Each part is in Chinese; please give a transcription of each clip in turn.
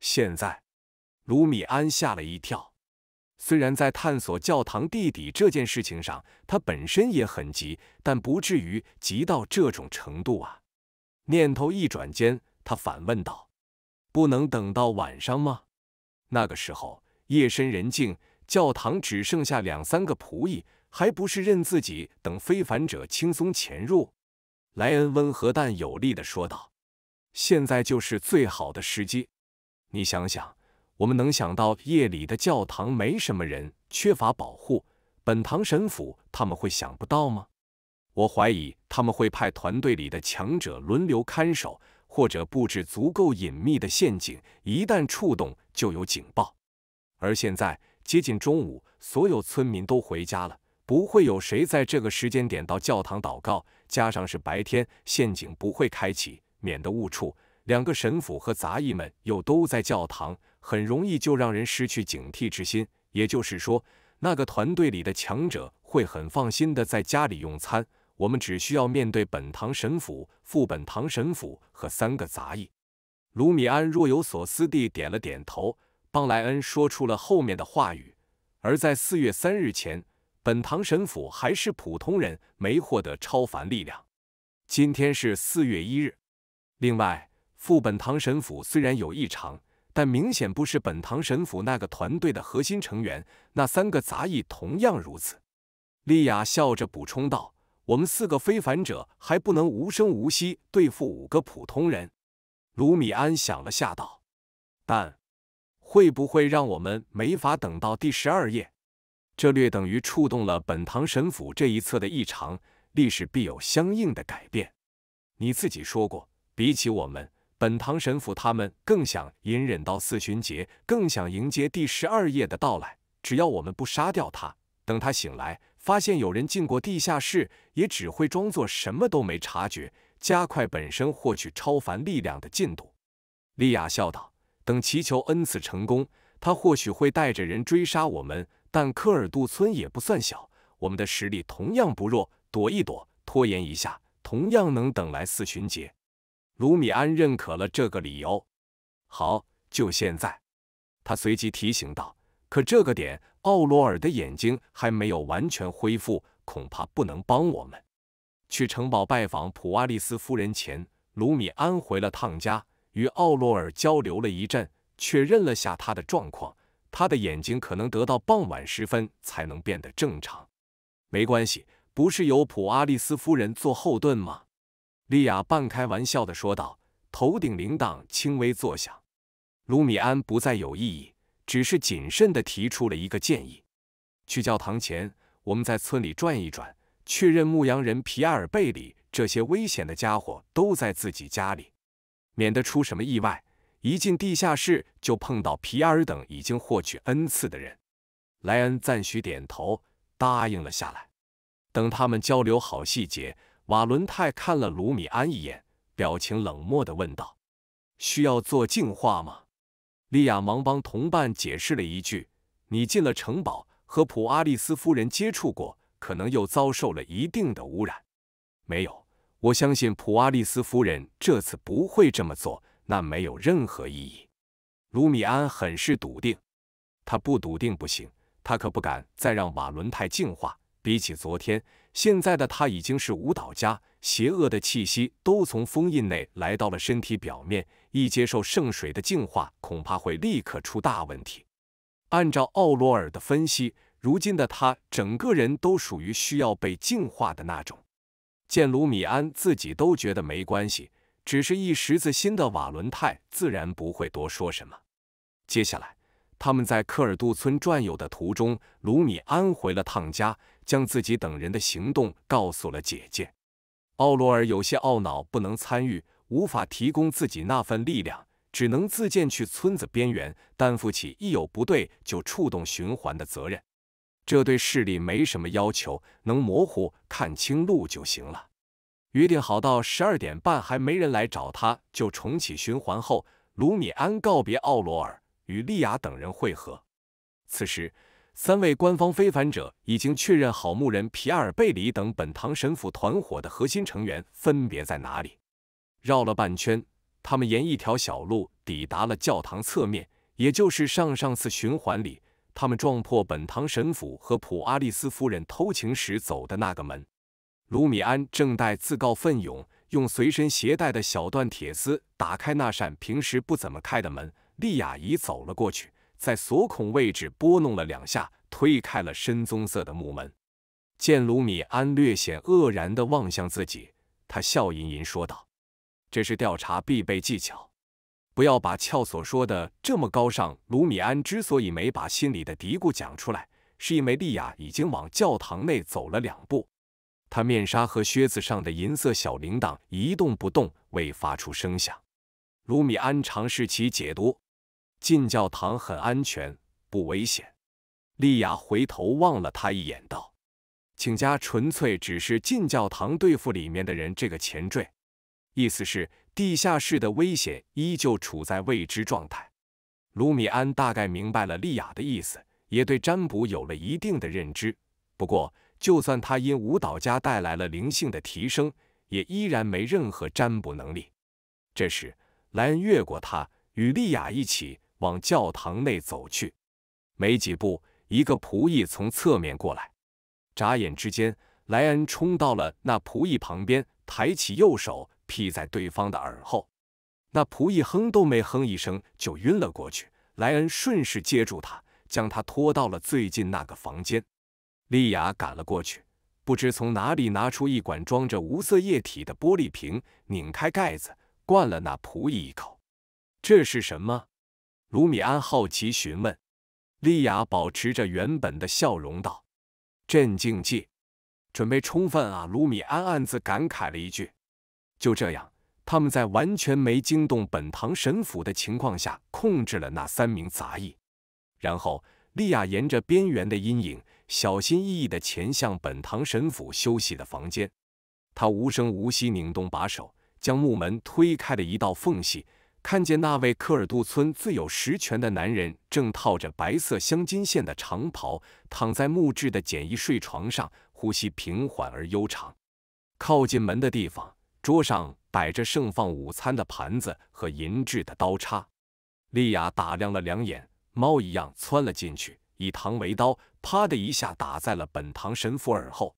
现在，卢米安吓了一跳。虽然在探索教堂地底这件事情上，他本身也很急，但不至于急到这种程度啊！念头一转间，他反问道：“不能等到晚上吗？那个时候夜深人静，教堂只剩下两三个仆役，还不是任自己等非凡者轻松潜入？”莱恩温和但有力地说道：“现在就是最好的时机。”你想想，我们能想到夜里的教堂没什么人，缺乏保护。本堂神父他们会想不到吗？我怀疑他们会派团队里的强者轮流看守，或者布置足够隐秘的陷阱，一旦触动就有警报。而现在接近中午，所有村民都回家了，不会有谁在这个时间点到教堂祷告。加上是白天，陷阱不会开启，免得误触。两个神父和杂役们又都在教堂，很容易就让人失去警惕之心。也就是说，那个团队里的强者会很放心的在家里用餐。我们只需要面对本堂神父、副本堂神父和三个杂役。卢米安若有所思地点了点头，帮莱恩说出了后面的话语。而在四月三日前，本堂神父还是普通人，没获得超凡力量。今天是四月一日，另外。副本堂神府虽然有异常，但明显不是本堂神府那个团队的核心成员。那三个杂役同样如此。莉亚笑着补充道：“我们四个非凡者还不能无声无息对付五个普通人。”卢米安想了下道：“但会不会让我们没法等到第十二页？这略等于触动了本堂神府这一侧的异常，历史必有相应的改变。你自己说过，比起我们。”本堂神父他们更想隐忍到四旬节，更想迎接第十二夜的到来。只要我们不杀掉他，等他醒来发现有人进过地下室，也只会装作什么都没察觉，加快本身获取超凡力量的进度。莉亚笑道：“等祈求恩赐成功，他或许会带着人追杀我们，但科尔杜村也不算小，我们的实力同样不弱，躲一躲，拖延一下，同样能等来四旬节。”卢米安认可了这个理由，好，就现在。他随即提醒道：“可这个点，奥罗尔的眼睛还没有完全恢复，恐怕不能帮我们。”去城堡拜访普阿利斯夫人前，卢米安回了趟家，与奥罗尔交流了一阵，确认了下他的状况。他的眼睛可能得到傍晚时分才能变得正常。没关系，不是有普阿利斯夫人做后盾吗？莉亚半开玩笑的说道，头顶铃铛轻微作响。卢米安不再有异议，只是谨慎的提出了一个建议：去教堂前，我们在村里转一转，确认牧羊人皮埃尔、贝里这些危险的家伙都在自己家里，免得出什么意外。一进地下室，就碰到皮埃尔等已经获取恩赐的人。莱恩赞许点头，答应了下来。等他们交流好细节。瓦伦泰看了卢米安一眼，表情冷漠地问道：“需要做净化吗？”利亚忙帮同伴解释了一句：“你进了城堡，和普阿利斯夫人接触过，可能又遭受了一定的污染。”“没有，我相信普阿利斯夫人这次不会这么做，那没有任何意义。”卢米安很是笃定，他不笃定不行，他可不敢再让瓦伦泰净化。比起昨天，现在的他已经是舞蹈家。邪恶的气息都从封印内来到了身体表面，一接受圣水的净化，恐怕会立刻出大问题。按照奥罗尔的分析，如今的他整个人都属于需要被净化的那种。见卢米安自己都觉得没关系，只是一识字心的瓦伦泰自然不会多说什么。接下来，他们在科尔杜村转悠的途中，卢米安回了趟家。将自己等人的行动告诉了姐姐，奥罗尔有些懊恼，不能参与，无法提供自己那份力量，只能自荐去村子边缘，担负起一有不对就触动循环的责任。这对视力没什么要求，能模糊看清路就行了。约定好到十二点半还没人来找他，就重启循环后，卢米安告别奥罗尔，与莉亚等人会合。此时。三位官方非凡者已经确认好牧人皮埃尔贝里等本堂神府团伙的核心成员分别在哪里？绕了半圈，他们沿一条小路抵达了教堂侧面，也就是上上次循环里他们撞破本堂神府和普阿丽斯夫人偷情时走的那个门。卢米安正待自告奋勇用随身携带的小段铁丝打开那扇平时不怎么开的门，利雅仪走了过去。在锁孔位置拨弄了两下，推开了深棕色的木门。见卢米安略显愕然地望向自己，他笑吟吟说道：“这是调查必备技巧，不要把撬锁说的这么高尚。”卢米安之所以没把心里的嘀咕讲出来，是因为莉亚已经往教堂内走了两步。她面纱和靴子上的银色小铃铛一动不动，未发出声响。卢米安尝试其解读。进教堂很安全，不危险。莉亚回头望了他一眼，道：“请家纯粹只是进教堂对付里面的人这个前缀，意思是地下室的危险依旧处在未知状态。”卢米安大概明白了莉亚的意思，也对占卜有了一定的认知。不过，就算他因舞蹈家带来了灵性的提升，也依然没任何占卜能力。这时，莱恩越过他，与莉亚一起。往教堂内走去，没几步，一个仆役从侧面过来。眨眼之间，莱恩冲到了那仆役旁边，抬起右手劈在对方的耳后，那仆役哼都没哼一声就晕了过去。莱恩顺势接住他，将他拖到了最近那个房间。莉亚赶了过去，不知从哪里拿出一管装着无色液体的玻璃瓶，拧开盖子灌了那仆役一口。这是什么？卢米安好奇询问，莉亚保持着原本的笑容道：“镇静剂，准备充分啊！”卢米安暗自感慨了一句。就这样，他们在完全没惊动本堂神府的情况下，控制了那三名杂役。然后，莉亚沿着边缘的阴影，小心翼翼地前向本堂神府休息的房间。他无声无息拧动把手，将木门推开了一道缝隙。看见那位科尔杜村最有实权的男人正套着白色镶金线的长袍，躺在木质的简易睡床上，呼吸平缓而悠长。靠近门的地方，桌上摆着盛放午餐的盘子和银质的刀叉。丽亚打量了两眼，猫一样窜了进去，以糖为刀，啪的一下打在了本堂神父耳后。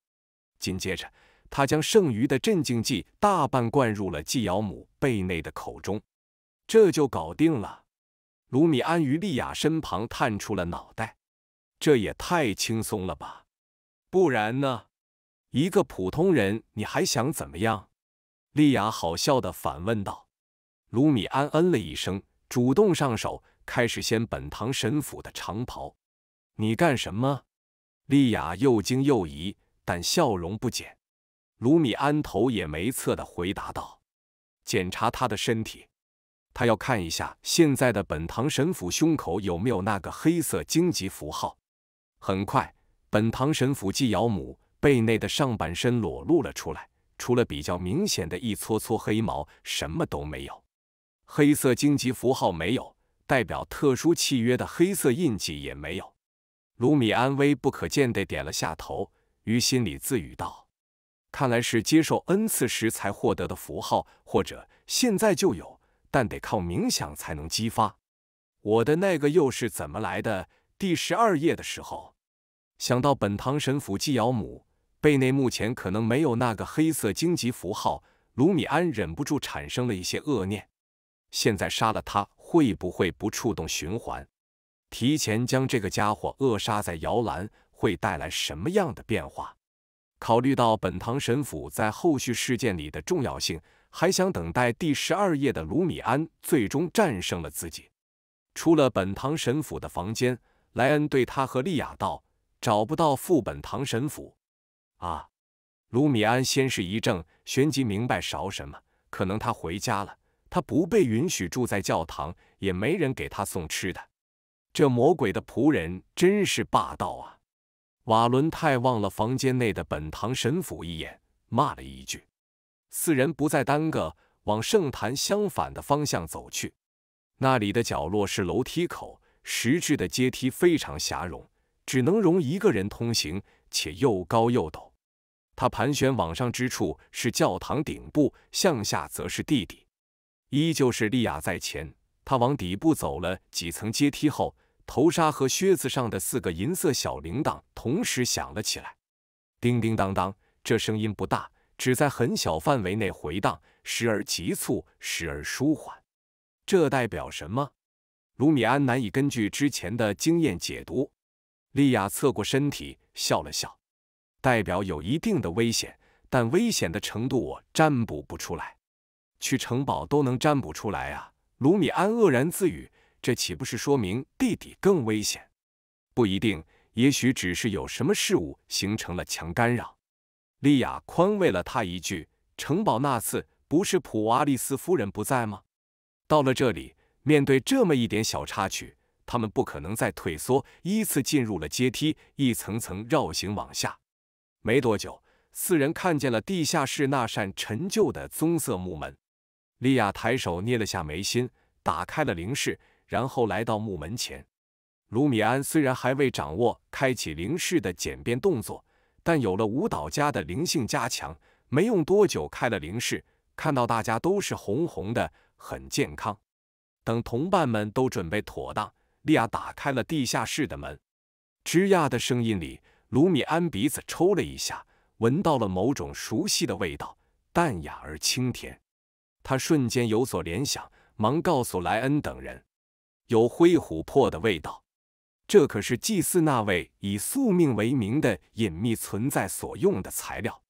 紧接着，她将剩余的镇静剂大半灌入了季瑶母贝内的口中。这就搞定了。卢米安于莉亚身旁探出了脑袋，这也太轻松了吧？不然呢？一个普通人，你还想怎么样？莉亚好笑的反问道。卢米安嗯了一声，主动上手，开始掀本堂神父的长袍。你干什么？莉亚又惊又疑，但笑容不减。卢米安头也没侧的回答道：“检查他的身体。”他要看一下现在的本堂神府胸口有没有那个黑色荆棘符号。很快，本堂神府祭尧母背内的上半身裸露了出来，除了比较明显的一撮撮黑毛，什么都没有。黑色荆棘符号没有，代表特殊契约的黑色印记也没有。卢米安微不可见地点了下头，于心里自语道：“看来是接受恩赐时才获得的符号，或者现在就有。”但得靠冥想才能激发。我的那个又是怎么来的？第十二页的时候，想到本堂神父纪尧姆，贝内目前可能没有那个黑色荆棘符号。卢米安忍不住产生了一些恶念。现在杀了他，会不会不触动循环？提前将这个家伙扼杀在摇篮，会带来什么样的变化？考虑到本堂神父在后续事件里的重要性。还想等待第十二夜的卢米安最终战胜了自己，出了本堂神府的房间，莱恩对他和莉亚道：“找不到副本堂神父。”啊！卢米安先是一怔，旋即明白少什么，可能他回家了。他不被允许住在教堂，也没人给他送吃的。这魔鬼的仆人真是霸道啊！瓦伦泰望了房间内的本堂神父一眼，骂了一句。四人不再耽搁，往圣坛相反的方向走去。那里的角落是楼梯口，石质的阶梯非常狭容，只能容一个人通行，且又高又陡。他盘旋往上之处是教堂顶部，向下则是地底。依旧是莉亚在前，他往底部走了几层阶梯后，头纱和靴子上的四个银色小铃铛同时响了起来，叮叮当当。这声音不大。只在很小范围内回荡，时而急促，时而舒缓，这代表什么？卢米安难以根据之前的经验解读。莉亚侧过身体笑了笑，代表有一定的危险，但危险的程度我占卜不出来。去城堡都能占卜出来啊！卢米安愕然自语，这岂不是说明地底更危险？不一定，也许只是有什么事物形成了强干扰。莉亚宽慰了他一句：“城堡那次不是普瓦利斯夫人不在吗？”到了这里，面对这么一点小插曲，他们不可能再退缩，依次进入了阶梯，一层层绕行往下。没多久，四人看见了地下室那扇陈旧的棕色木门。莉亚抬手捏了下眉心，打开了灵室，然后来到木门前。卢米安虽然还未掌握开启灵室的简便动作。但有了舞蹈家的灵性加强，没用多久开了灵视，看到大家都是红红的，很健康。等同伴们都准备妥当，莉亚打开了地下室的门。吱呀的声音里，卢米安鼻子抽了一下，闻到了某种熟悉的味道，淡雅而清甜。他瞬间有所联想，忙告诉莱恩等人：“有灰琥珀的味道。”这可是祭祀那位以宿命为名的隐秘存在所用的材料。